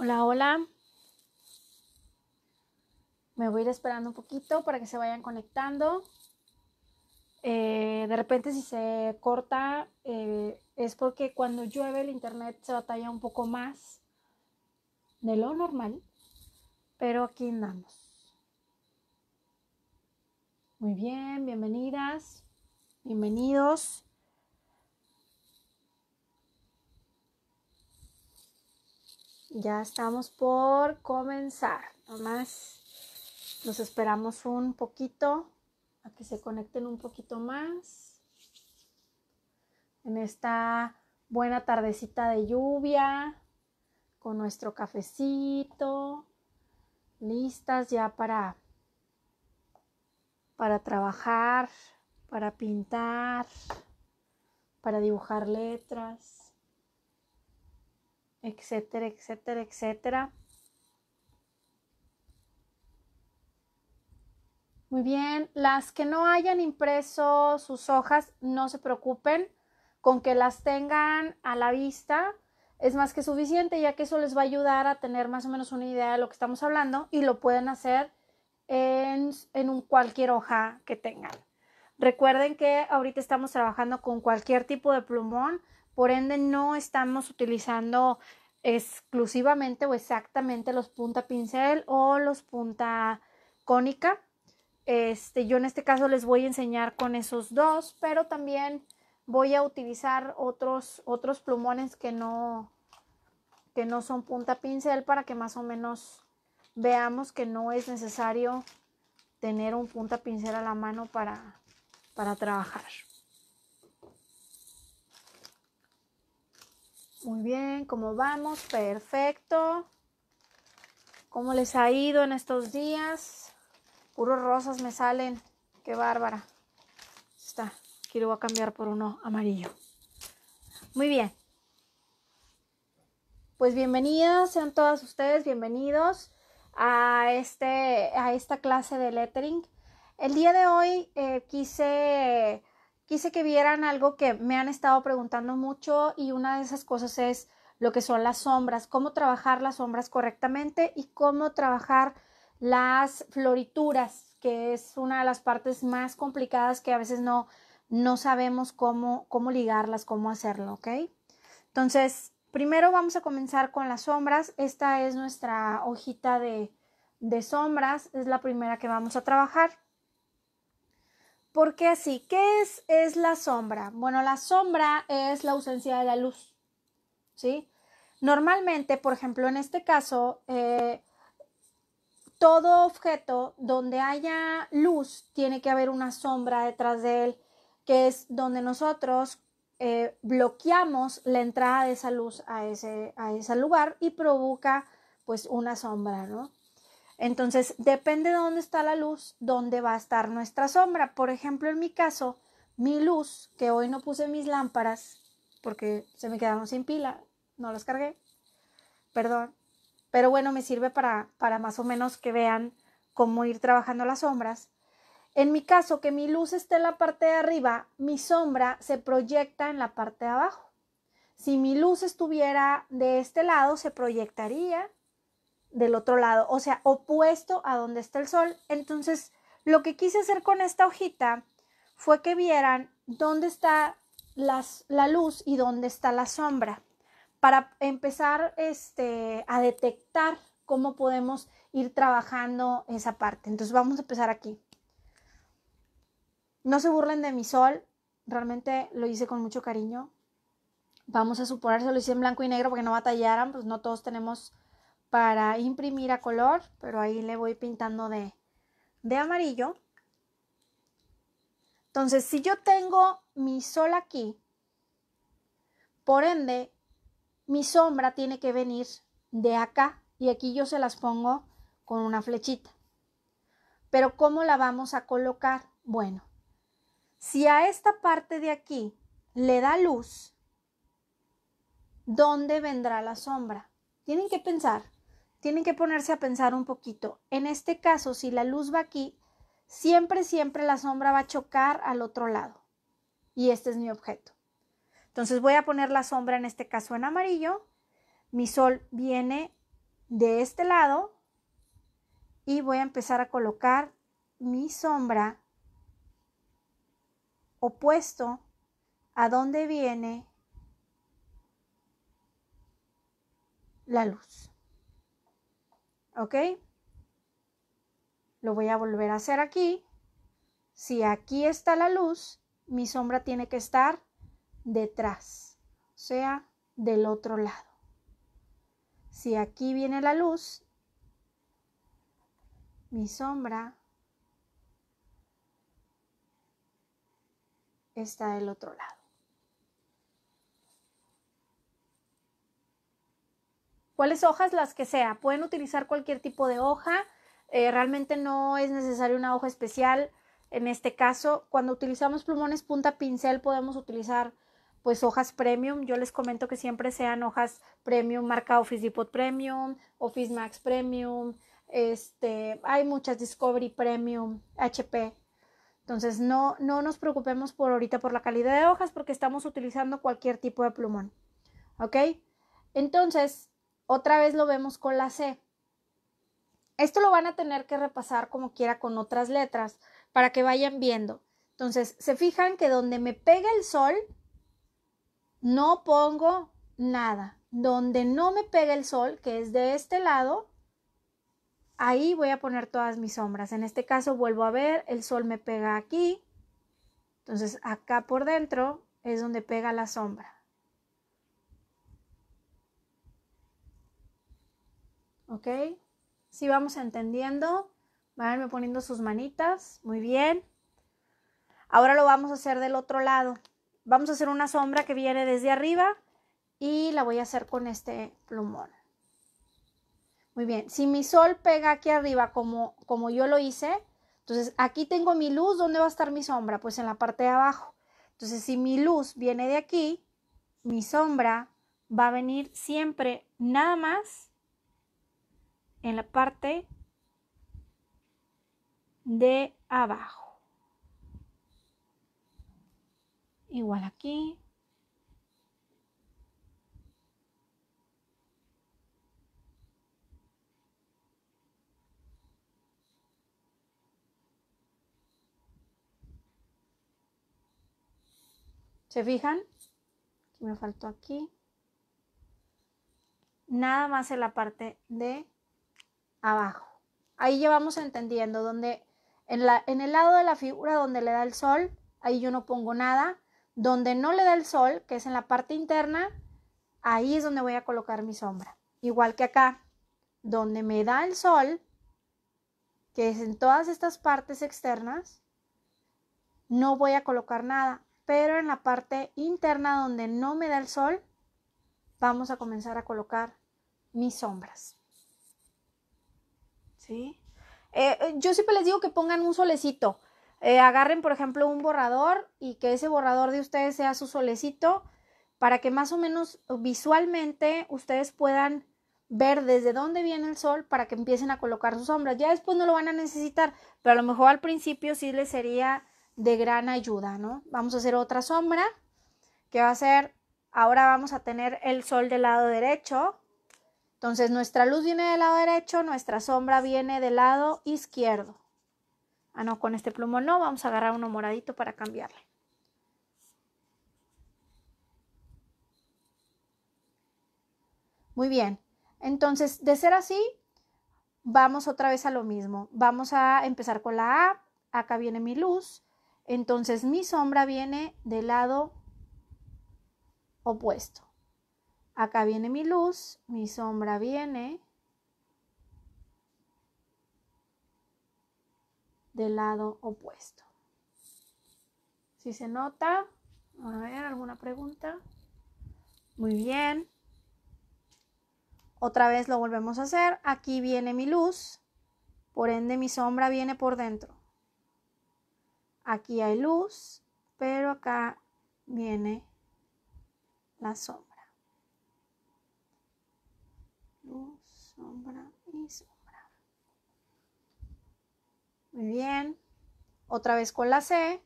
Hola, hola. Me voy a ir esperando un poquito para que se vayan conectando. Eh, de repente si se corta eh, es porque cuando llueve el internet se batalla un poco más de lo normal, pero aquí andamos. Muy bien, bienvenidas, bienvenidos. Ya estamos por comenzar. más nos esperamos un poquito a que se conecten un poquito más. En esta buena tardecita de lluvia, con nuestro cafecito, listas ya para para trabajar, para pintar, para dibujar letras etcétera, etcétera, etcétera. Muy bien, las que no hayan impreso sus hojas, no se preocupen, con que las tengan a la vista es más que suficiente, ya que eso les va a ayudar a tener más o menos una idea de lo que estamos hablando y lo pueden hacer en, cualquier hoja que tengan. Recuerden que ahorita estamos trabajando con cualquier tipo de plumón, por ende, no estamos utilizando exclusivamente o exactamente los punta pincel o los punta cónica. Este, yo en este caso les voy a enseñar con esos dos, pero también voy a utilizar otros, otros plumones que no, que no son punta pincel para que más o menos veamos que no es necesario tener un punta pincel a la mano para, para trabajar. Muy bien, ¿cómo vamos? Perfecto. ¿Cómo les ha ido en estos días? Puros rosas me salen. Qué bárbara. Está. Aquí lo voy a cambiar por uno amarillo. Muy bien. Pues bienvenidas, sean todas ustedes bienvenidos a, este, a esta clase de lettering. El día de hoy eh, quise quise que vieran algo que me han estado preguntando mucho y una de esas cosas es lo que son las sombras, cómo trabajar las sombras correctamente y cómo trabajar las florituras, que es una de las partes más complicadas que a veces no, no sabemos cómo, cómo ligarlas, cómo hacerlo, ¿ok? Entonces, primero vamos a comenzar con las sombras. Esta es nuestra hojita de, de sombras, es la primera que vamos a trabajar. ¿Por qué así? ¿Qué es, la sombra? Bueno, la sombra es la ausencia de la luz, ¿sí? Normalmente, por ejemplo, en este caso, eh, todo objeto donde haya luz tiene que haber una sombra detrás de él, que es donde nosotros eh, bloqueamos la entrada de esa luz a ese, a ese lugar y provoca pues una sombra, ¿no? Entonces, depende de dónde está la luz, dónde va a estar nuestra sombra. Por ejemplo, en mi caso, mi luz, que hoy no puse mis lámparas porque se me quedaron sin pila, no las cargué, perdón. Pero bueno, me sirve para, para más o menos que vean cómo ir trabajando las sombras. En mi caso, que mi luz esté en la parte de arriba, mi sombra se proyecta en la parte de abajo. Si mi luz estuviera de este lado, se proyectaría del otro lado, o sea, opuesto a donde está el sol. Entonces, lo que quise hacer con esta hojita fue que vieran dónde está la luz y dónde está la sombra, para empezar este, a detectar cómo podemos ir trabajando esa parte. Entonces, vamos a empezar aquí. No se burlen de mi sol, realmente lo hice con mucho cariño. Vamos a suponer, se lo hice en blanco y negro porque no batallaran, pues no todos tenemos para imprimir a color, pero ahí le voy pintando de, de amarillo. Entonces, si yo tengo mi sol aquí, por ende, mi sombra tiene que venir de acá y aquí yo se las pongo con una flechita. Pero ¿cómo la vamos a colocar? Bueno, si a esta parte de aquí le da luz, ¿dónde vendrá la sombra? Tienen que pensar tienen que ponerse a pensar un poquito. En este caso, si la luz va aquí, siempre, siempre la sombra va a chocar al otro lado. Y este es mi objeto. Entonces voy a poner la sombra en este caso en amarillo. Mi sol viene de este lado y voy a empezar a colocar mi sombra opuesto a donde viene la luz. ¿Ok? Lo voy a volver a hacer aquí. Si aquí está la luz, mi sombra tiene que estar detrás, o sea, del otro lado. Si aquí viene la luz, mi sombra está del otro lado. ¿Cuáles hojas? Las que sea. Pueden utilizar cualquier tipo de hoja. Eh, realmente no es necesaria una hoja especial. En este caso, cuando utilizamos plumones punta pincel, podemos utilizar pues hojas premium. Yo les comento que siempre sean hojas premium, marca Office Depot Premium, Office Max Premium, este, hay muchas Discovery Premium, HP. Entonces, no, no nos preocupemos por ahorita por la calidad de hojas porque estamos utilizando cualquier tipo de plumón. ¿Ok? Entonces, otra vez lo vemos con la C. Esto lo van a tener que repasar como quiera con otras letras para que vayan viendo. Entonces, se fijan que donde me pega el sol, no pongo nada. Donde no me pega el sol, que es de este lado, ahí voy a poner todas mis sombras. En este caso vuelvo a ver, el sol me pega aquí. Entonces, acá por dentro es donde pega la sombra. ¿Ok? Si sí, vamos entendiendo, van poniendo sus manitas. Muy bien. Ahora lo vamos a hacer del otro lado. Vamos a hacer una sombra que viene desde arriba y la voy a hacer con este plumón. Muy bien, si mi sol pega aquí arriba como, como yo lo hice, entonces aquí tengo mi luz, ¿dónde va a estar mi sombra? Pues en la parte de abajo. Entonces si mi luz viene de aquí, mi sombra va a venir siempre nada más en la parte de abajo. Igual aquí. ¿Se fijan? Me faltó aquí. Nada más en la parte de abajo. Ahí ya vamos entendiendo, donde en, la, en el lado de la figura donde le da el sol, ahí yo no pongo nada. Donde no le da el sol, que es en la parte interna, ahí es donde voy a colocar mi sombra. Igual que acá, donde me da el sol, que es en todas estas partes externas, no voy a colocar nada. Pero en la parte interna donde no me da el sol, vamos a comenzar a colocar mis sombras. Eh, eh, yo siempre les digo que pongan un solecito. Eh, agarren, por ejemplo, un borrador y que ese borrador de ustedes sea su solecito para que más o menos visualmente ustedes puedan ver desde dónde viene el sol para que empiecen a colocar sus sombras. Ya después no lo van a necesitar, pero a lo mejor al principio sí les sería de gran ayuda, ¿no? Vamos a hacer otra sombra que va a ser, ahora vamos a tener el sol del lado derecho, entonces nuestra luz viene del lado derecho, nuestra sombra viene del lado izquierdo. Ah, no, con este plumón no, vamos a agarrar uno moradito para cambiarle. Muy bien, entonces de ser así, vamos otra vez a lo mismo. Vamos a empezar con la A, acá viene mi luz, entonces mi sombra viene del lado opuesto. Acá viene mi luz, mi sombra viene del lado opuesto. Si se nota, a ver, ¿alguna pregunta? Muy bien. Otra vez lo volvemos a hacer. Aquí viene mi luz, por ende mi sombra viene por dentro. Aquí hay luz, pero acá viene la sombra luz, sombra y sombra. Muy bien. Otra vez con la C.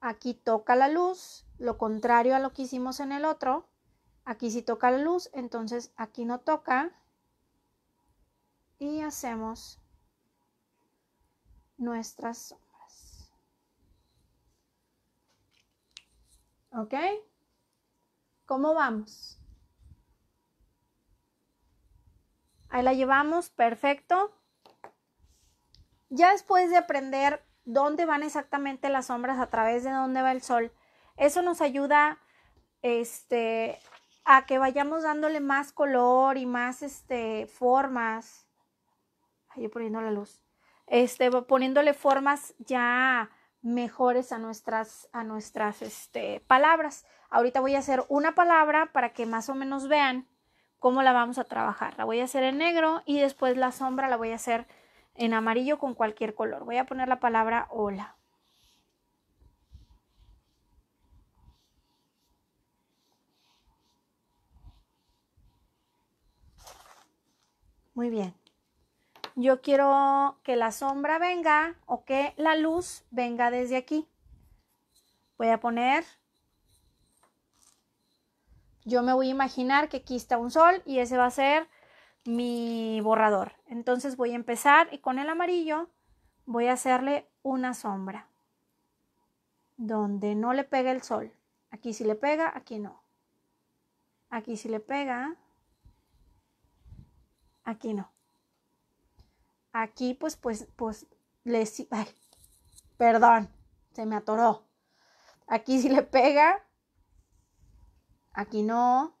Aquí toca la luz, lo contrario a lo que hicimos en el otro. Aquí sí toca la luz, entonces aquí no toca. Y hacemos nuestras sombras. ¿Ok? ¿Cómo vamos? Ahí la llevamos, perfecto. Ya después de aprender dónde van exactamente las sombras, a través de dónde va el sol, eso nos ayuda este, a que vayamos dándole más color y más este, formas. Ahí poniendo la luz. Este, poniéndole formas ya mejores a nuestras, a nuestras este, palabras. Ahorita voy a hacer una palabra para que más o menos vean cómo la vamos a trabajar. La voy a hacer en negro y después la sombra la voy a hacer en amarillo con cualquier color. Voy a poner la palabra hola. Muy bien. Yo quiero que la sombra venga o que la luz venga desde aquí. Voy a poner yo me voy a imaginar que aquí está un sol y ese va a ser mi borrador. Entonces voy a empezar y con el amarillo voy a hacerle una sombra donde no le pega el sol. Aquí sí le pega, aquí no. Aquí sí le pega, aquí no. Aquí pues pues pues le ay, perdón, se me atoró. Aquí sí le pega, Aquí no.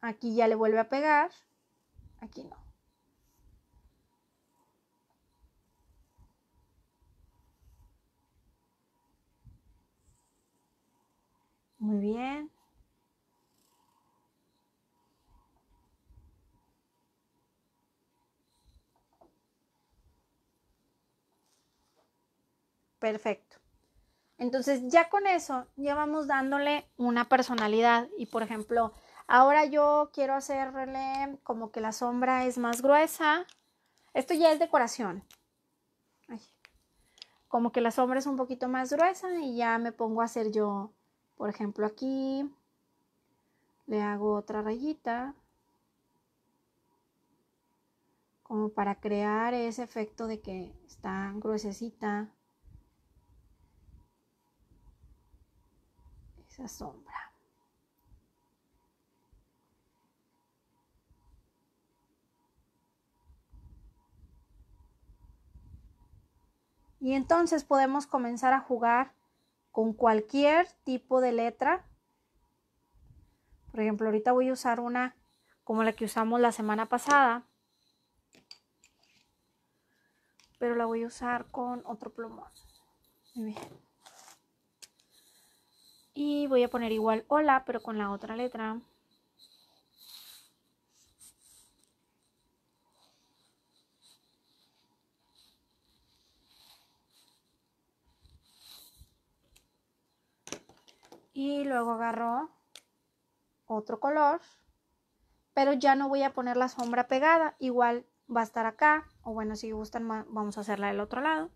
Aquí ya le vuelve a pegar. Aquí no. Muy bien. Perfecto. Entonces ya con eso ya vamos dándole una personalidad y por ejemplo, ahora yo quiero hacerle como que la sombra es más gruesa. Esto ya es decoración. Como que la sombra es un poquito más gruesa y ya me pongo a hacer yo, por ejemplo, aquí le hago otra rayita como para crear ese efecto de que está gruesecita. esa sombra. Y entonces podemos comenzar a jugar con cualquier tipo de letra. Por ejemplo, ahorita voy a usar una como la que usamos la semana pasada. Pero la voy a usar con otro plumón. bien. Y voy a poner igual hola, pero con la otra letra. Y luego agarro otro color, pero ya no voy a poner la sombra pegada, igual va a estar acá, o bueno, si gustan, vamos a hacerla del otro lado.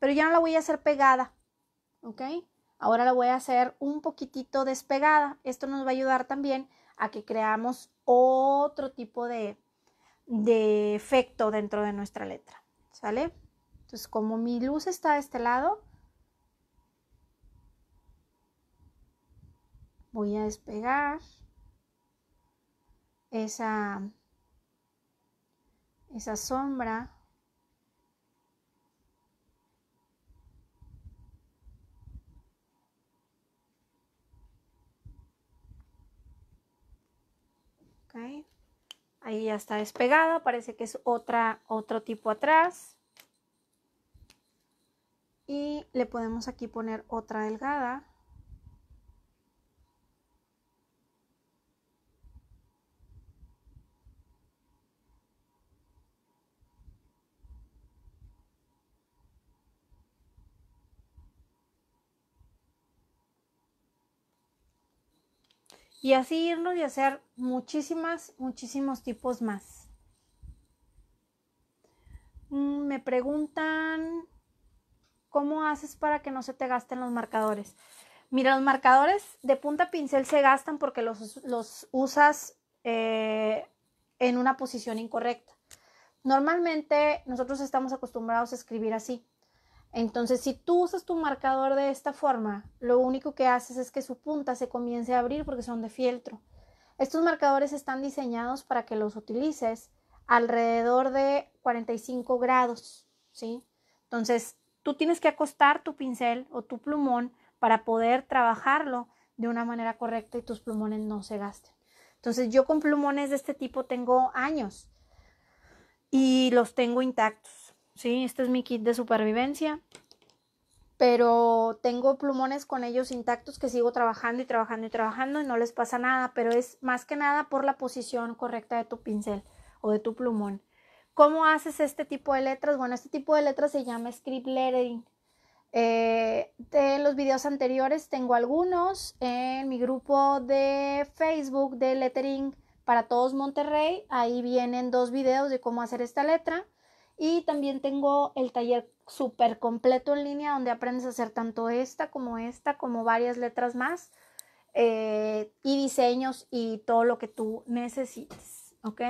Pero ya no la voy a hacer pegada, ¿ok? Ahora la voy a hacer un poquitito despegada. Esto nos va a ayudar también a que creamos otro tipo de, efecto dentro de nuestra letra. ¿Sale? Entonces, como mi luz está de este lado, voy a despegar esa, esa sombra ya está despegada, parece que es otra, otro tipo atrás. Y le podemos aquí poner otra delgada. y así irnos y hacer muchísimas, muchísimos tipos más. Mm, me preguntan, ¿cómo haces para que no se te gasten los marcadores? Mira, los marcadores de punta pincel se gastan porque los, usas eh, en una posición incorrecta. Normalmente nosotros estamos acostumbrados a escribir así. Entonces, si tú usas tu marcador de esta forma, lo único que haces es que su punta se comience a abrir porque son de fieltro. Estos marcadores están diseñados para que los utilices alrededor de 45 grados, ¿sí? Entonces, tú tienes que acostar tu pincel o tu plumón para poder trabajarlo de una manera correcta y tus plumones no se gasten. Entonces, yo con plumones de este tipo tengo años y los tengo intactos ¿sí? Este es mi kit de supervivencia. Pero tengo plumones con ellos intactos que sigo trabajando y trabajando y trabajando y no les pasa nada, pero es más que nada por la posición correcta de tu pincel o de tu plumón. ¿Cómo haces este tipo de letras? Bueno, este tipo de letras se llama script lettering. En eh, de los videos anteriores tengo algunos en mi grupo de Facebook de lettering para todos Monterrey. Ahí vienen dos videos de cómo hacer esta letra. Y también tengo el taller súper completo en línea donde aprendes a hacer tanto esta como esta, como varias letras más eh, y diseños y todo lo que tú necesites. ¿Ok?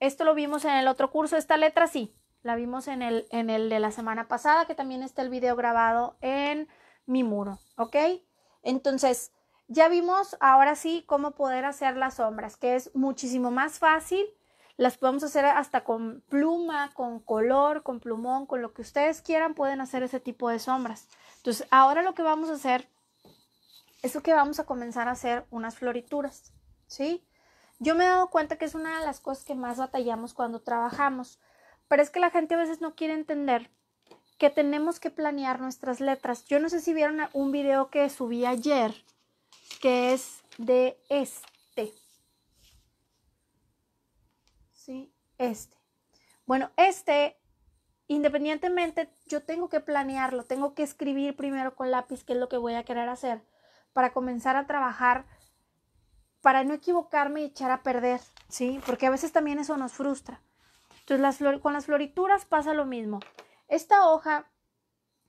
Esto lo vimos en el otro curso, esta letra sí, la vimos en el, en el de la semana pasada, que también está el video grabado en mi muro, ¿ok? Entonces, ya vimos ahora sí cómo poder hacer las sombras, que es muchísimo más fácil las podemos hacer hasta con pluma, con color, con plumón, con lo que ustedes quieran pueden hacer ese tipo de sombras. Entonces, ahora lo que vamos a hacer es que vamos a comenzar a hacer unas florituras, ¿sí? Yo me he dado cuenta que es una de las cosas que más batallamos cuando trabajamos, pero es que la gente a veces no quiere entender que tenemos que planear nuestras letras. Yo no sé si vieron un video que subí ayer, que es de es este. Este. Bueno, este, independientemente, yo tengo que planearlo, tengo que escribir primero con lápiz qué es lo que voy a querer hacer para comenzar a trabajar, para no equivocarme y echar a perder, ¿sí? Porque a veces también eso nos frustra. Entonces, con las florituras pasa lo mismo. Esta hoja,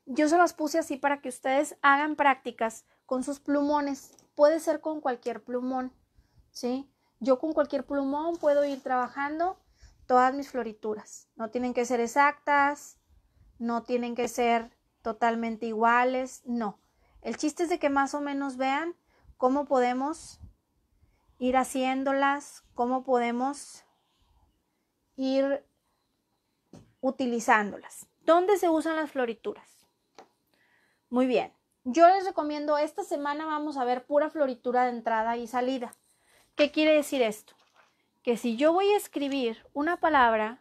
yo se las puse así para que ustedes hagan prácticas con sus plumones. Puede ser con cualquier plumón, ¿sí? Yo con cualquier plumón puedo ir trabajando todas mis florituras. No tienen que ser exactas, no tienen que ser totalmente iguales, no. El chiste es de que más o menos vean cómo podemos ir haciéndolas, cómo podemos ir utilizándolas. ¿Dónde se usan las florituras? Muy bien. Yo les recomiendo, esta semana vamos a ver pura floritura de entrada y salida. ¿Qué quiere decir esto? Que si yo voy a escribir una palabra,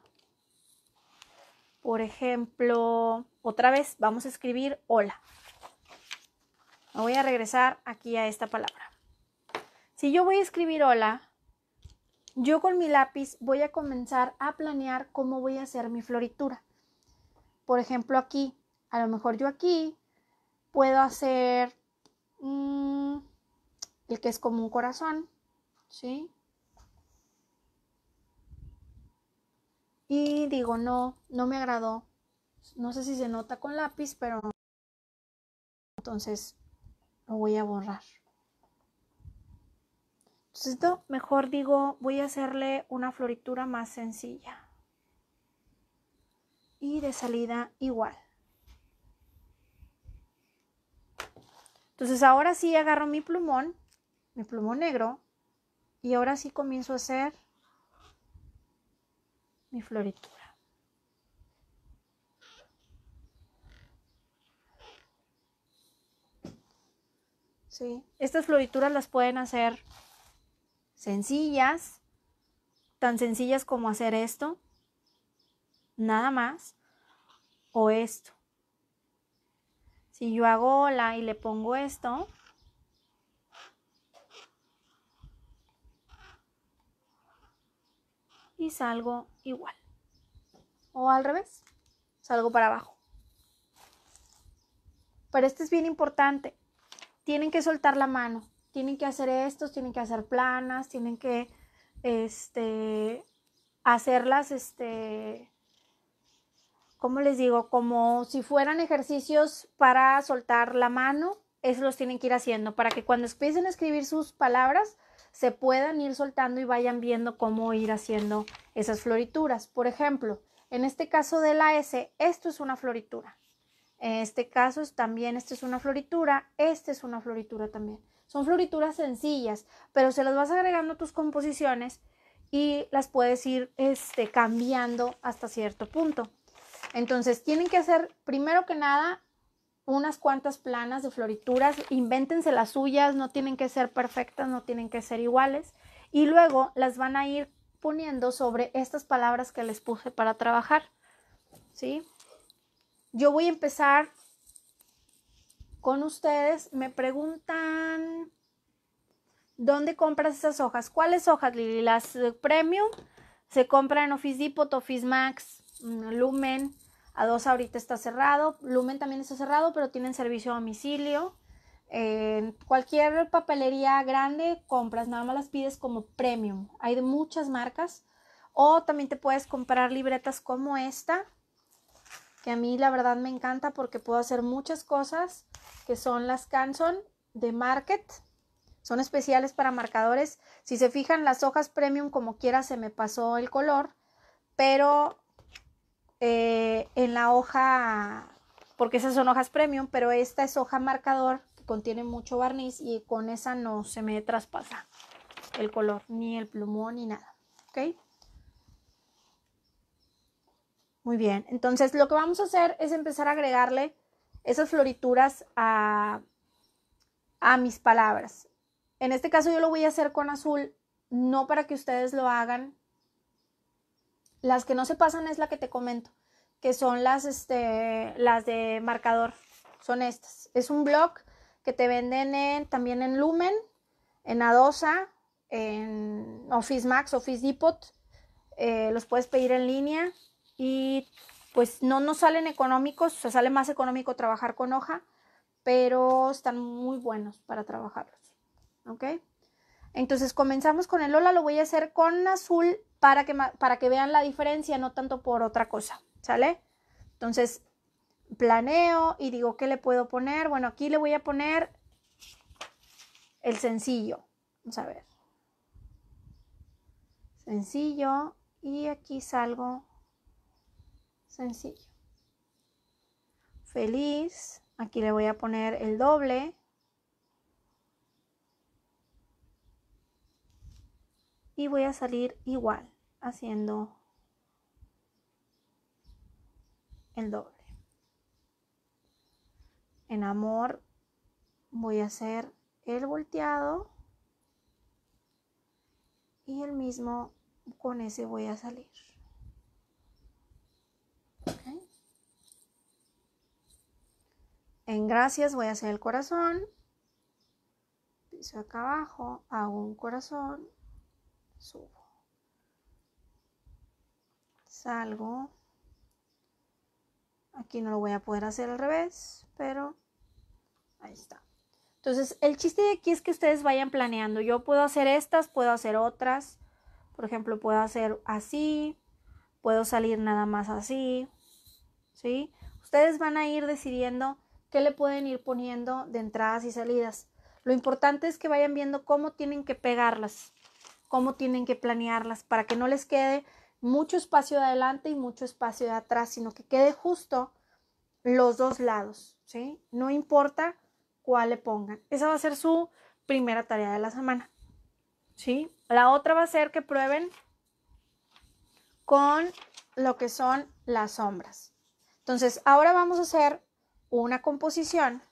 por ejemplo, otra vez vamos a escribir hola. voy a regresar aquí a esta palabra. Si yo voy a escribir hola, yo con mi lápiz voy a comenzar a planear cómo voy a hacer mi floritura. Por ejemplo, aquí, a lo mejor yo aquí puedo hacer mm, el que es como un corazón, ¿sí? Y digo, no, no me agradó. No sé si se nota con lápiz, pero entonces lo voy a borrar. Entonces esto mejor digo, voy a hacerle una floritura más sencilla. Y de salida igual. Entonces ahora sí agarro mi plumón, mi plumón negro, y ahora sí comienzo a hacer mi floritura. Sí. Estas florituras las pueden hacer sencillas, tan sencillas como hacer esto, nada más, o esto. Si yo hago la y le pongo esto, y salgo igual. O al revés, salgo para abajo. Pero esto es bien importante. Tienen que soltar la mano, tienen que hacer estos, tienen que hacer planas, tienen que este, hacerlas, este, ¿cómo les digo? Como si fueran ejercicios para soltar la mano, eso los tienen que ir haciendo para que cuando empiecen a escribir sus palabras, se puedan ir soltando y vayan viendo cómo ir haciendo esas florituras. Por ejemplo, en este caso de la S, esto es una floritura. En este caso también esta es una floritura, esta es una floritura también. Son florituras sencillas, pero se las vas agregando a tus composiciones y las puedes ir este, cambiando hasta cierto punto. Entonces tienen que hacer primero que nada unas cuantas planas de florituras, invéntense las suyas, no tienen que ser perfectas, no tienen que ser iguales, y luego las van a ir poniendo sobre estas palabras que les puse para trabajar. ¿Sí? Yo voy a empezar con ustedes. Me preguntan ¿Dónde compras esas hojas? ¿Cuáles hojas, Lili? Las Premium se compran en Office Depot, Office Max, mm, Lumen, a dos ahorita está cerrado. Lumen también está cerrado, pero tienen servicio a domicilio. cualquier papelería grande compras, nada más las pides como premium. Hay de muchas marcas. O también te puedes comprar libretas como esta, que a mí la verdad me encanta porque puedo hacer muchas cosas, que son las Canson de Market. Son especiales para marcadores. Si se fijan las hojas premium, como quiera, se me pasó el color, pero eh, en la hoja, porque esas son hojas premium, pero esta es hoja marcador que contiene mucho barniz y con esa no se me traspasa el color, ni el plumón, ni nada. ¿Ok? Muy bien, entonces lo que vamos a hacer es empezar a agregarle esas florituras a, a mis palabras. En este caso yo lo voy a hacer con azul, no para que ustedes lo hagan las que no se pasan es la que te comento, que son las, este, las de marcador. Son estas. Es un blog que te venden también en Lumen, en Adosa, en Office Max, Office Depot. Eh, los puedes pedir en línea y pues no nos salen económicos, o sea, sale más económico trabajar con hoja, pero están muy buenos para trabajarlos. ¿Ok? Entonces comenzamos con el hola, lo voy a hacer con azul para que, para que vean la diferencia, no tanto por otra cosa, ¿sale? Entonces, planeo y digo, ¿qué le puedo poner? Bueno, aquí le voy a poner el sencillo. Vamos a ver. Sencillo. Y aquí salgo sencillo. Feliz. Aquí le voy a poner el doble. y voy a salir igual haciendo el doble. En amor voy a hacer el volteado y el mismo con ese voy a salir. En gracias voy a hacer el corazón. Piso acá abajo, hago un corazón subo, salgo, aquí no lo voy a poder hacer al revés, pero ahí está. Entonces, el chiste de aquí es que ustedes vayan planeando. Yo puedo hacer estas, puedo hacer otras. Por ejemplo, puedo hacer así, puedo salir nada más así. ¿Sí? Ustedes van a ir decidiendo qué le pueden ir poniendo de entradas y salidas. Lo importante es que vayan viendo cómo tienen que pegarlas cómo tienen que planearlas para que no les quede mucho espacio de adelante y mucho espacio de atrás, sino que quede justo los dos lados, ¿sí? No importa cuál le pongan. Esa va a ser su primera tarea de la semana, ¿sí? La otra va a ser que prueben con lo que son las sombras. Entonces, ahora vamos a hacer una composición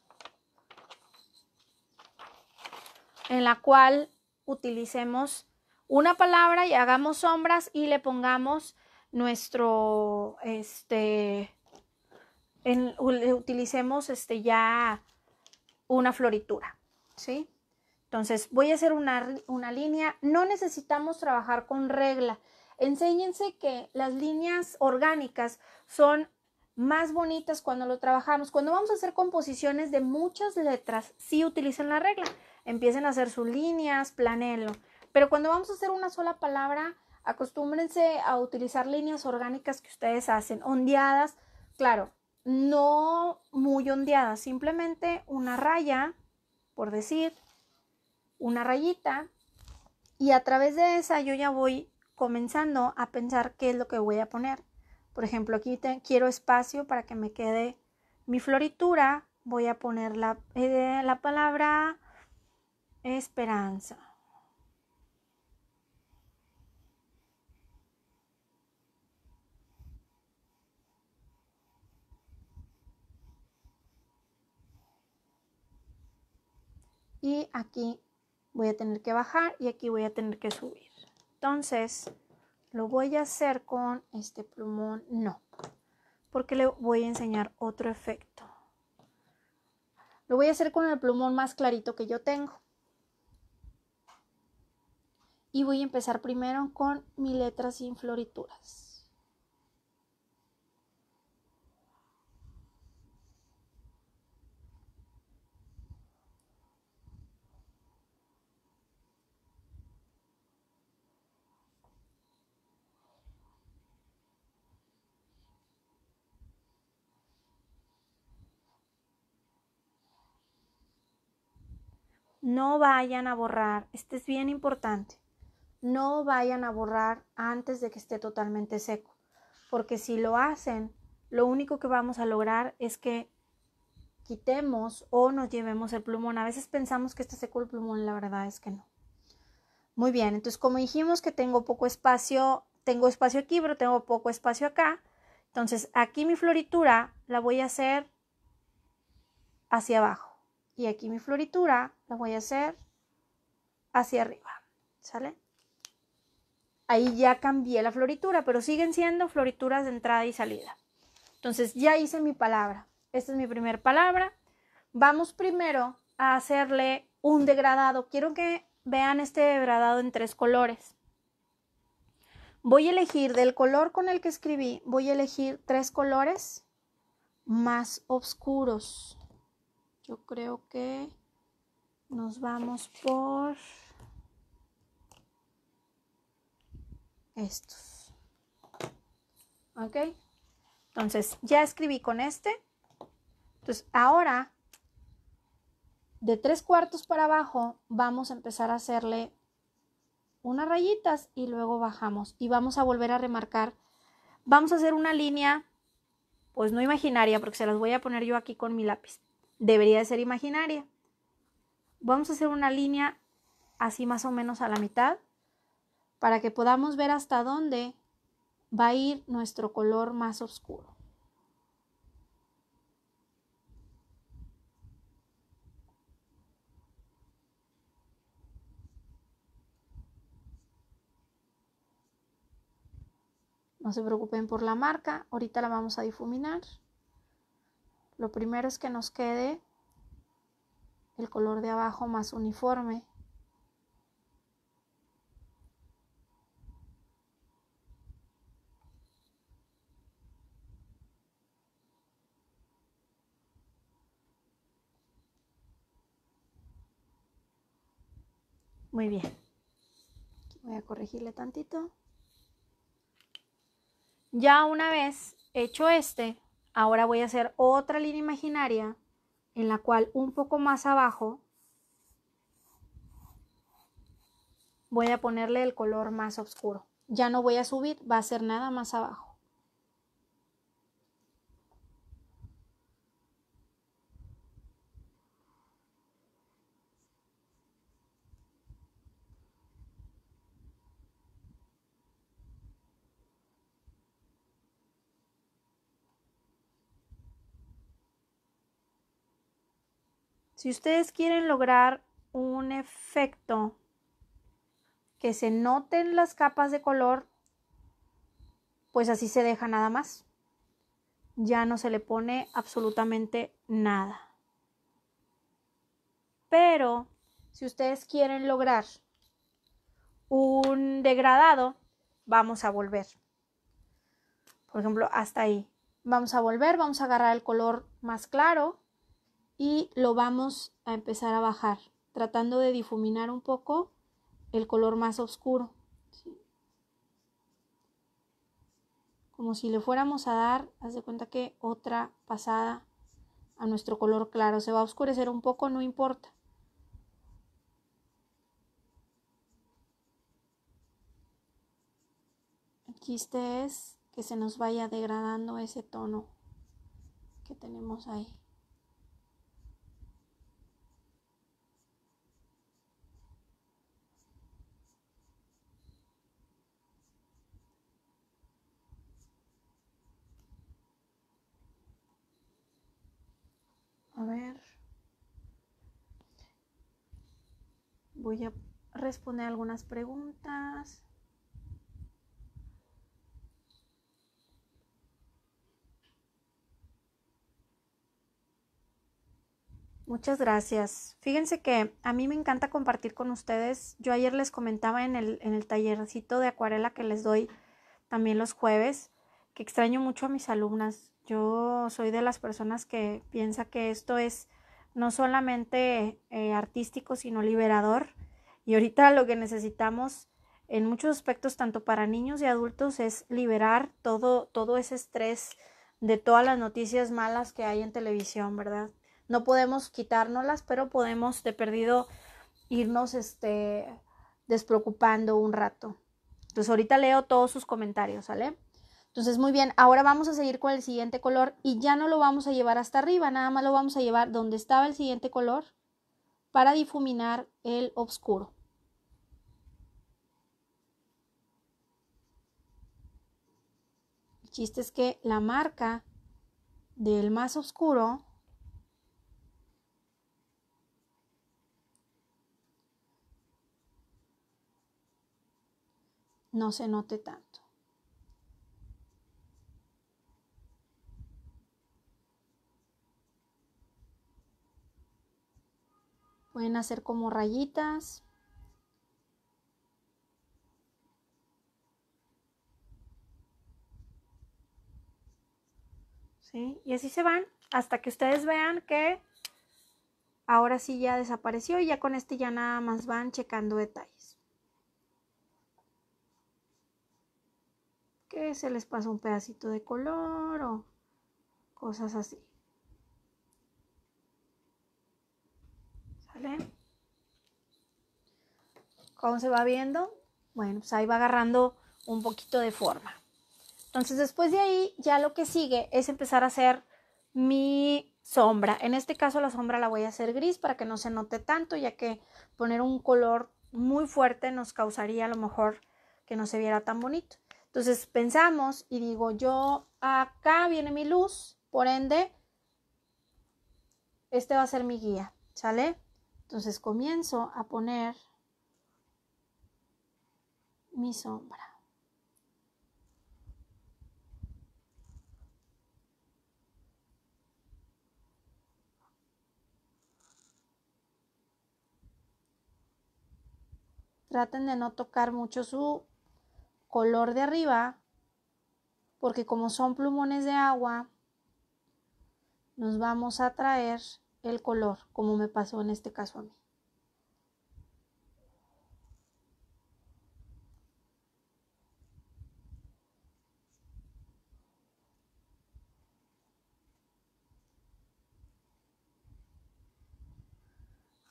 en la cual utilicemos una palabra y hagamos sombras y le pongamos nuestro, este, utilicemos este ya una floritura, ¿sí? Entonces voy a hacer una, una línea, no necesitamos trabajar con regla, enséñense que las líneas orgánicas son más bonitas cuando lo trabajamos. Cuando vamos a hacer composiciones de muchas letras, sí utilicen la regla. Empiecen a hacer sus líneas, planelo. Pero cuando vamos a hacer una sola palabra, acostúmbrense a utilizar líneas orgánicas que ustedes hacen, ondeadas, claro, no muy ondeadas, simplemente una raya, por decir, una rayita, y a través de esa yo ya voy comenzando a pensar qué es lo que voy a poner. Por ejemplo, aquí quiero espacio para que me quede mi floritura, voy a poner la, eh, la palabra esperanza. y aquí voy a tener que bajar y aquí voy a tener que subir. Entonces, lo voy a hacer con este plumón, no, porque le voy a enseñar otro efecto. Lo voy a hacer con el plumón más clarito que yo tengo. Y voy a empezar primero con mi letra sin florituras. no vayan a borrar, este es bien importante, no vayan a borrar antes de que esté totalmente seco, porque si lo hacen, lo único que vamos a lograr es que quitemos o nos llevemos el plumón. A veces pensamos que está seco el plumón, la verdad es que no. Muy bien, entonces como dijimos que tengo poco espacio, tengo espacio aquí, pero tengo poco espacio acá. Entonces aquí mi floritura la voy a hacer hacia abajo y aquí mi floritura la voy a hacer hacia arriba, ¿sale? Ahí ya cambié la floritura, pero siguen siendo florituras de entrada y salida. Entonces ya hice mi palabra. Esta es mi primera palabra. Vamos primero a hacerle un degradado. Quiero que vean este degradado en tres colores. Voy a elegir del color con el que escribí, voy a elegir tres colores más oscuros. Yo creo que nos vamos por estos. ¿Ok? Entonces, ya escribí con este. Entonces, ahora, de tres cuartos para abajo, vamos a empezar a hacerle unas rayitas y luego bajamos. Y vamos a volver a remarcar. Vamos a hacer una línea, pues no imaginaria, porque se las voy a poner yo aquí con mi lápiz debería ser imaginaria. Vamos a hacer una línea así más o menos a la mitad para que podamos ver hasta dónde va a ir nuestro color más oscuro. No se preocupen por la marca, ahorita la vamos a difuminar. Lo primero es que nos quede el color de abajo más uniforme. Muy bien. Voy a corregirle tantito. Ya una vez hecho este, Ahora voy a hacer otra línea imaginaria en la cual un poco más abajo voy a ponerle el color más oscuro. Ya no voy a subir, va a ser nada más abajo. Si ustedes quieren lograr un efecto que se noten las capas de color, pues así se deja nada más. Ya no se le pone absolutamente nada. Pero si ustedes quieren lograr un degradado, vamos a volver. Por ejemplo, hasta ahí. Vamos a volver, vamos a agarrar el color más claro y lo vamos a empezar a bajar, tratando de difuminar un poco el color más oscuro. Como si le fuéramos a dar, haz de cuenta que otra pasada a nuestro color claro. Se va a oscurecer un poco, no importa. El chiste es que se nos vaya degradando ese tono que tenemos ahí. Voy a responder algunas preguntas. Muchas gracias. Fíjense que a mí me encanta compartir con ustedes. Yo ayer les comentaba en el, en el tallercito de acuarela que les doy también los jueves, que extraño mucho a mis alumnas. Yo soy de las personas que piensa que esto es no solamente eh, artístico, sino liberador. Y ahorita lo que necesitamos en muchos aspectos, tanto para niños y adultos, es liberar todo, todo ese estrés de todas las noticias malas que hay en televisión, ¿verdad? No podemos quitárnoslas, pero podemos de perdido irnos este, despreocupando un rato. Entonces ahorita leo todos sus comentarios, ¿sale? Entonces, muy bien, ahora vamos a seguir con el siguiente color y ya no lo vamos a llevar hasta arriba, nada más lo vamos a llevar donde estaba el siguiente color para difuminar el oscuro. El chiste es que la marca del más oscuro no se note tanto. Pueden hacer como rayitas. ¿Sí? Y así se van hasta que ustedes vean que ahora sí ya desapareció y ya con este ya nada más van checando detalles. Que se les pasa un pedacito de color o cosas así. ¿Cómo se va viendo? Bueno, pues ahí va agarrando un poquito de forma. Entonces después de ahí ya lo que sigue es empezar a hacer mi sombra. En este caso la sombra la voy a hacer gris para que no se note tanto, ya que poner un color muy fuerte nos causaría a lo mejor que no se viera tan bonito. Entonces pensamos y digo, yo acá viene mi luz, por ende, este va a ser mi guía, ¿sale? Entonces comienzo a poner mi sombra. traten de no tocar mucho su color de arriba, porque como son plumones de agua, nos vamos a traer el color, como me pasó en este caso a mí.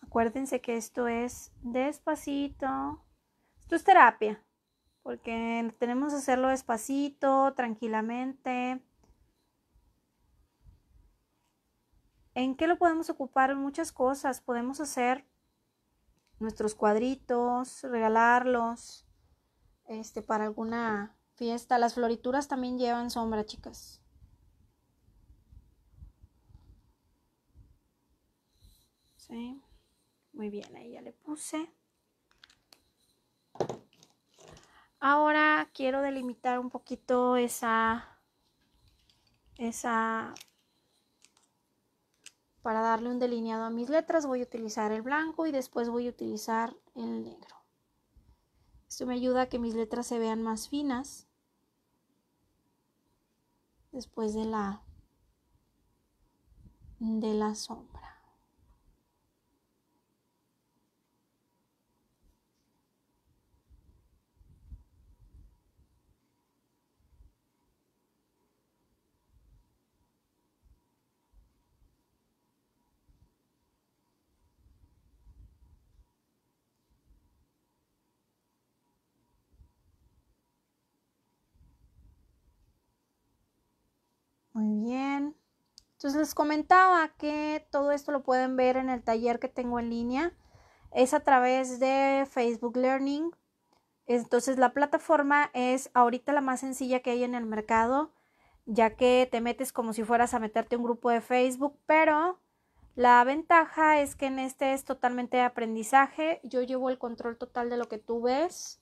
Acuérdense que esto es despacito. Esto es terapia, porque tenemos que hacerlo despacito, tranquilamente. ¿En qué lo podemos ocupar? muchas cosas. Podemos hacer nuestros cuadritos, regalarlos, este, para alguna fiesta. Las florituras también llevan sombra, chicas. Sí, muy bien, ahí ya le puse. Ahora quiero delimitar un poquito esa, esa para darle un delineado a mis letras voy a utilizar el blanco y después voy a utilizar el negro. Esto me ayuda a que mis letras se vean más finas después de la de sombra. Muy bien. Entonces les comentaba que todo esto lo pueden ver en el taller que tengo en línea. Es a través de Facebook Learning. Entonces la plataforma es ahorita la más sencilla que hay en el mercado, ya que te metes como si fueras a meterte un grupo de Facebook, pero la ventaja es que en este es totalmente de aprendizaje. Yo llevo el control total de lo que tú ves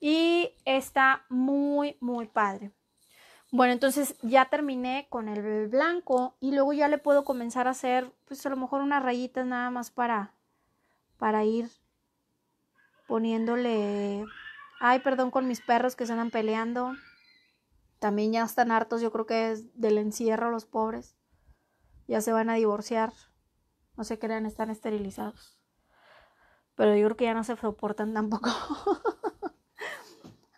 y está muy, muy padre. Bueno, entonces ya terminé con el blanco y luego ya le puedo comenzar a hacer, pues a lo mejor unas rayitas nada más para, para ir poniéndole... Ay, perdón con mis perros que se andan peleando. También ya están hartos, yo creo que es del encierro los pobres. Ya se van a divorciar. No se crean, están esterilizados. Pero yo creo que ya no se soportan tampoco.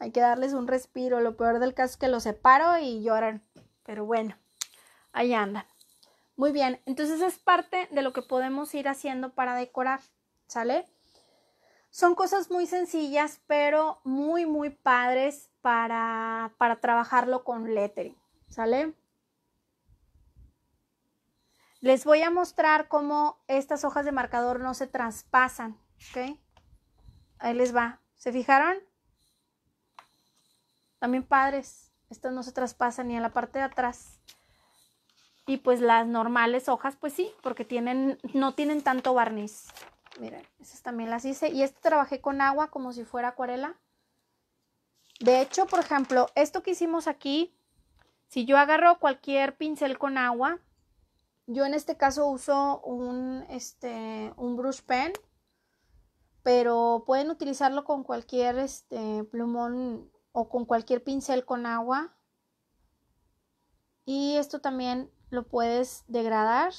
Hay que darles un respiro. Lo peor del caso es que los separo y lloran. Pero bueno, ahí andan. Muy bien, entonces es parte de lo que podemos ir haciendo para decorar, ¿sale? Son cosas muy sencillas, pero muy, muy padres para, para trabajarlo con lettering, ¿sale? Les voy a mostrar cómo estas hojas de marcador no se traspasan, ¿ok? Ahí les va. ¿Se fijaron? también padres. Estas no se traspasan ni a la parte de atrás. Y pues las normales hojas, pues sí, porque tienen, no tienen tanto barniz. Miren, esas también las hice. Y este trabajé con agua como si fuera acuarela. De hecho, por ejemplo, esto que hicimos aquí, si yo agarro cualquier pincel con agua, yo en este caso uso un, este, un brush pen, pero pueden utilizarlo con cualquier este, plumón o con cualquier pincel con agua. Y esto también lo puedes degradar.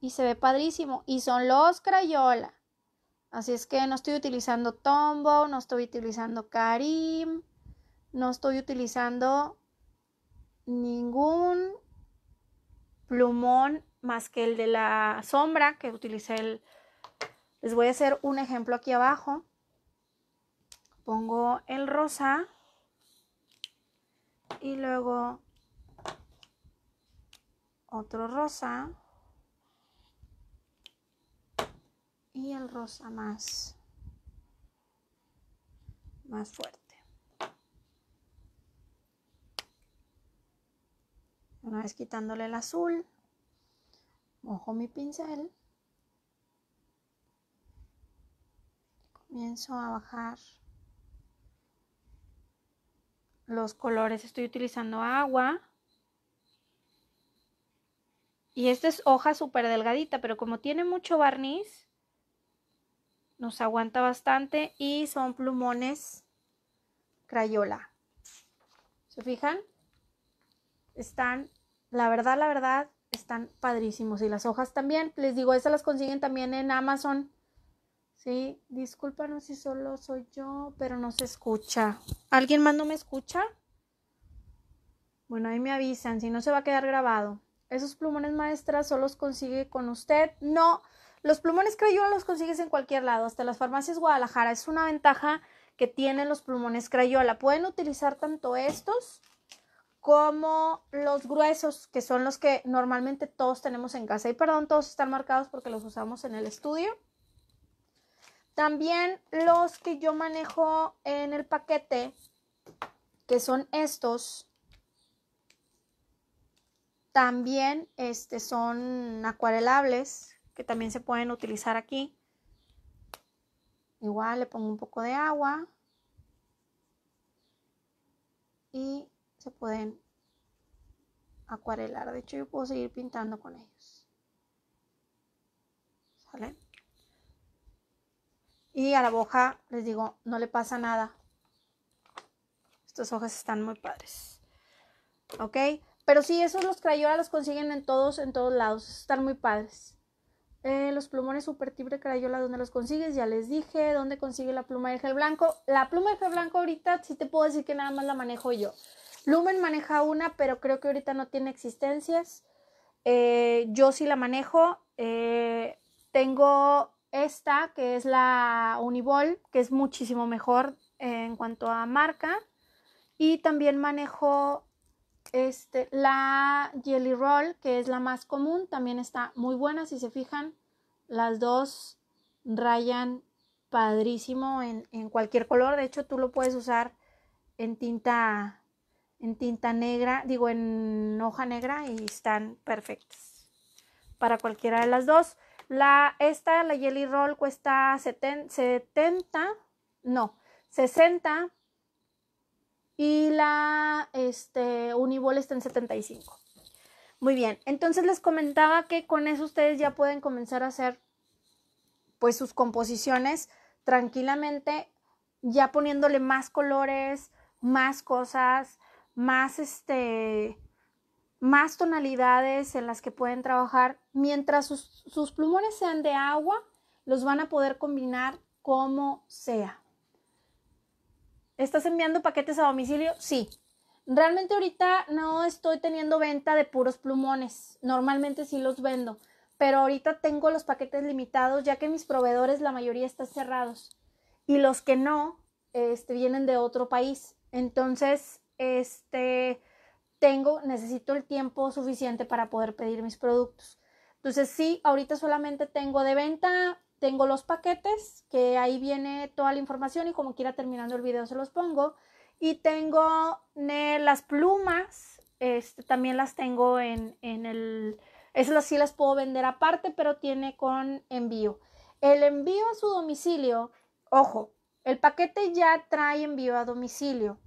Y se ve padrísimo. Y son los Crayola. Así es que no estoy utilizando Tombow, no estoy utilizando Karim, no estoy utilizando ningún plumón más que el de la sombra que utilicé el... Les voy a hacer un ejemplo aquí abajo pongo el rosa y luego otro rosa y el rosa más más fuerte una vez quitándole el azul mojo mi pincel comienzo a bajar los colores. Estoy utilizando agua. Y esta es hoja súper delgadita, pero como tiene mucho barniz, nos aguanta bastante y son plumones crayola. ¿Se fijan? Están, la verdad, la verdad, están padrísimos. Y las hojas también, les digo, esas las consiguen también en Amazon Sí, discúlpanos si solo soy yo, pero no se escucha. ¿Alguien más no me escucha? Bueno, ahí me avisan, si no se va a quedar grabado. ¿Esos plumones maestras solo los consigue con usted? No, los plumones Crayola los consigues en cualquier lado, hasta las farmacias Guadalajara. Es una ventaja que tienen los plumones Crayola. Pueden utilizar tanto estos como los gruesos, que son los que normalmente todos tenemos en casa. Y perdón, todos están marcados porque los usamos en el estudio. También los que yo manejo en el paquete, que son estos, también este, son acuarelables, que también se pueden utilizar aquí. Igual le pongo un poco de agua y se pueden acuarelar. De hecho, yo puedo seguir pintando con ellos. Y a la hoja, les digo, no le pasa nada. Estas hojas están muy padres. ¿Ok? Pero sí, esos los Crayola los consiguen en todos, en todos lados. Están muy padres. Eh, los plumones super tibre Crayola, ¿dónde los consigues? Ya les dije, ¿dónde consigue la pluma de gel blanco? La pluma de gel blanco ahorita sí te puedo decir que nada más la manejo yo. Lumen maneja una, pero creo que ahorita no tiene existencias. Eh, yo sí la manejo. Eh, tengo esta, que es la Uniball, que es muchísimo mejor en cuanto a marca. Y también manejo este, la Jelly Roll, que es la más común, también está muy buena. Si se fijan, las dos rayan padrísimo en, en cualquier color. De hecho, tú lo puedes usar en tinta, en tinta negra, digo en hoja negra y están perfectas para cualquiera de las dos. La, esta, la Jelly Roll, cuesta 70, no, 60 y la este, está en 75. Muy bien, entonces les comentaba que con eso ustedes ya pueden comenzar a hacer pues sus composiciones tranquilamente, ya poniéndole más colores, más cosas, más este más tonalidades en las que pueden trabajar. Mientras sus, plumones sean de agua, los van a poder combinar como sea. ¿Estás enviando paquetes a domicilio? Sí. Realmente ahorita no estoy teniendo venta de puros plumones. Normalmente sí los vendo, pero ahorita tengo los paquetes limitados ya que mis proveedores la mayoría están cerrados y los que no este, vienen de otro país. Entonces, este, tengo, necesito el tiempo suficiente para poder pedir mis productos. Entonces, sí, ahorita solamente tengo de venta, tengo los paquetes, que ahí viene toda la información y como quiera terminando el video se los pongo. Y tengo las plumas, este, también las tengo en, en el... Esas sí las puedo vender aparte, pero tiene con envío. El envío a su domicilio, ojo, el paquete ya trae envío a domicilio.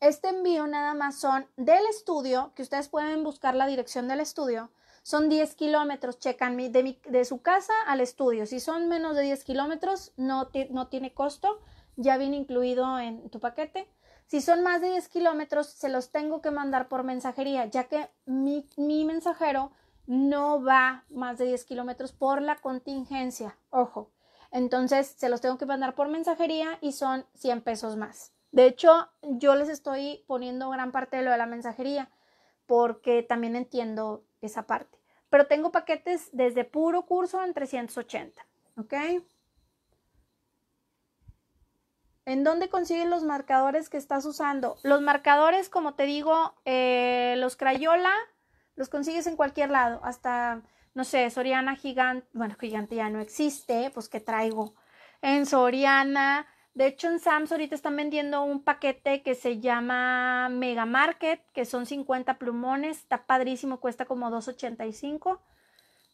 Este envío nada más son del estudio, que ustedes pueden buscar la dirección del estudio, son 10 kilómetros, checan de, su casa al estudio. Si son menos de 10 kilómetros, no, tiene costo, ya viene incluido en tu paquete. Si son más de 10 kilómetros, se los tengo que mandar por mensajería, ya que mi, mi mensajero no va más de 10 kilómetros por la contingencia, ojo. Entonces, se los tengo que mandar por mensajería y son 100 pesos más. De hecho, yo les estoy poniendo gran parte de lo de la mensajería porque también entiendo esa parte. Pero tengo paquetes desde puro curso en 380, ¿ok? ¿En dónde consigues los marcadores que estás usando? Los marcadores, como te digo, eh, los Crayola, los consigues en cualquier lado, hasta, no sé, Soriana Gigante, bueno, Gigante ya no existe, pues que traigo. En Soriana, de hecho, en Sams ahorita están vendiendo un paquete que se llama Mega Market, que son 50 plumones, está padrísimo, cuesta como 2.85.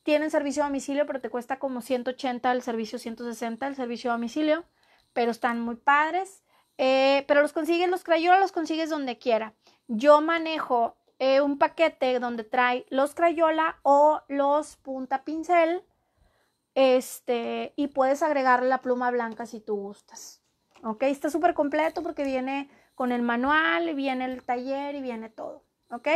Tienen servicio a domicilio, pero te cuesta como 180 el servicio, 160 el servicio a domicilio, pero están muy padres. Eh, pero los consigues, los Crayola los consigues donde quiera. Yo manejo eh, un paquete donde trae los Crayola o los Punta Pincel, este, y puedes agregar la pluma blanca si tú gustas. ¿ok? Está súper completo porque viene con el manual, viene el taller y viene todo, ¿ok?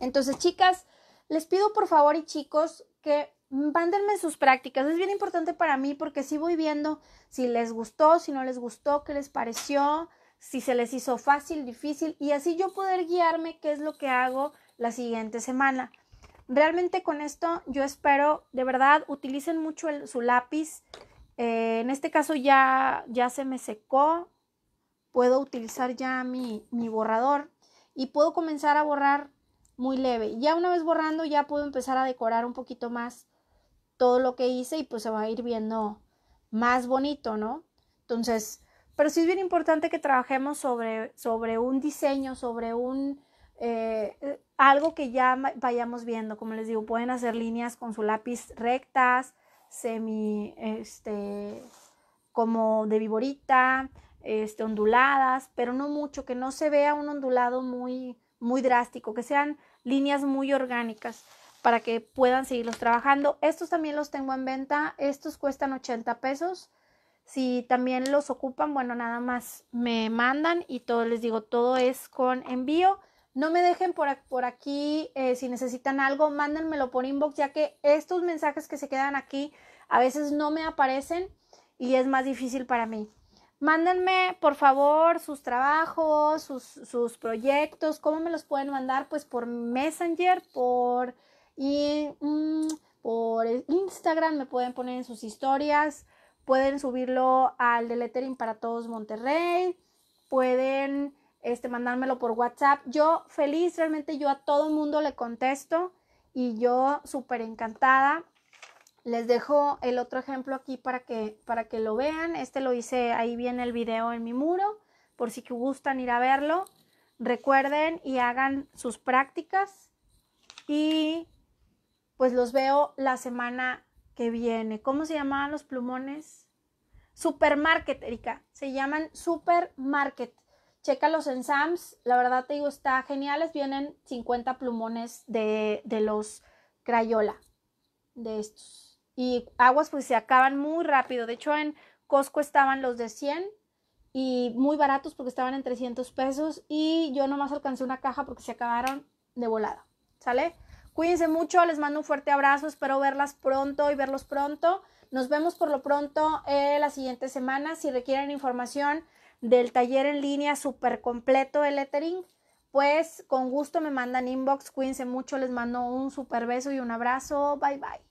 Entonces, chicas, les pido por favor y chicos que mándenme sus prácticas. Es bien importante para mí porque sí voy viendo si les gustó, si no les gustó, qué les pareció, si se les hizo fácil, difícil y así yo poder guiarme qué es lo que hago la siguiente semana. Realmente con esto yo espero, de verdad, utilicen mucho su lápiz, eh, en este caso ya, se me secó, puedo utilizar ya mi, borrador y puedo comenzar a borrar muy leve. Ya una vez borrando ya puedo empezar a decorar un poquito más todo lo que hice y pues se va a ir viendo más bonito, ¿no? Entonces, pero sí es bien importante que trabajemos sobre, un diseño, sobre un eh, eh, algo que ya vayamos viendo. Como les digo, pueden hacer líneas con su lápiz rectas, semi, este, como de viborita, este, onduladas, pero no mucho, que no se vea un ondulado muy, muy drástico, que sean líneas muy orgánicas para que puedan seguirlos trabajando. Estos también los tengo en venta, estos cuestan 80 pesos. Si también los ocupan, bueno, nada más me mandan y todo les digo, todo es con envío. No me dejen por, por aquí, eh, si necesitan algo, mándenmelo por inbox, ya que estos mensajes que se quedan aquí a veces no me aparecen y es más difícil para mí. Mándenme, por favor, sus trabajos, sus, proyectos, ¿cómo me los pueden mandar? Pues por Messenger, mm, por, Instagram, me pueden poner en sus historias, pueden subirlo al de Lettering para Todos Monterrey, pueden este, mandármelo por WhatsApp. Yo feliz, realmente yo a todo el mundo le contesto y yo súper encantada. Les dejo el otro ejemplo aquí para que, para que lo vean. Este lo hice, ahí viene el video en mi muro, por si gustan ir a verlo. Recuerden y hagan sus prácticas y pues los veo la semana que viene. ¿Cómo se llamaban los plumones? Supermarket, Erika. Se llaman supermarket. Chécalos en Sams, la verdad te digo, está geniales. Vienen 50 plumones de, los Crayola, de estos. Y aguas, pues se acaban muy rápido. De hecho, en Costco estaban los de 100 y muy baratos porque estaban en 300 pesos. Y yo nomás alcancé una caja porque se acabaron de volada. ¿Sale? Cuídense mucho, les mando un fuerte abrazo, espero verlas pronto y verlos pronto. Nos vemos por lo pronto eh, la siguiente semana. Si requieren información, del taller en línea súper completo de lettering, pues con gusto me mandan inbox, cuídense mucho, les mando un super beso y un abrazo, bye bye.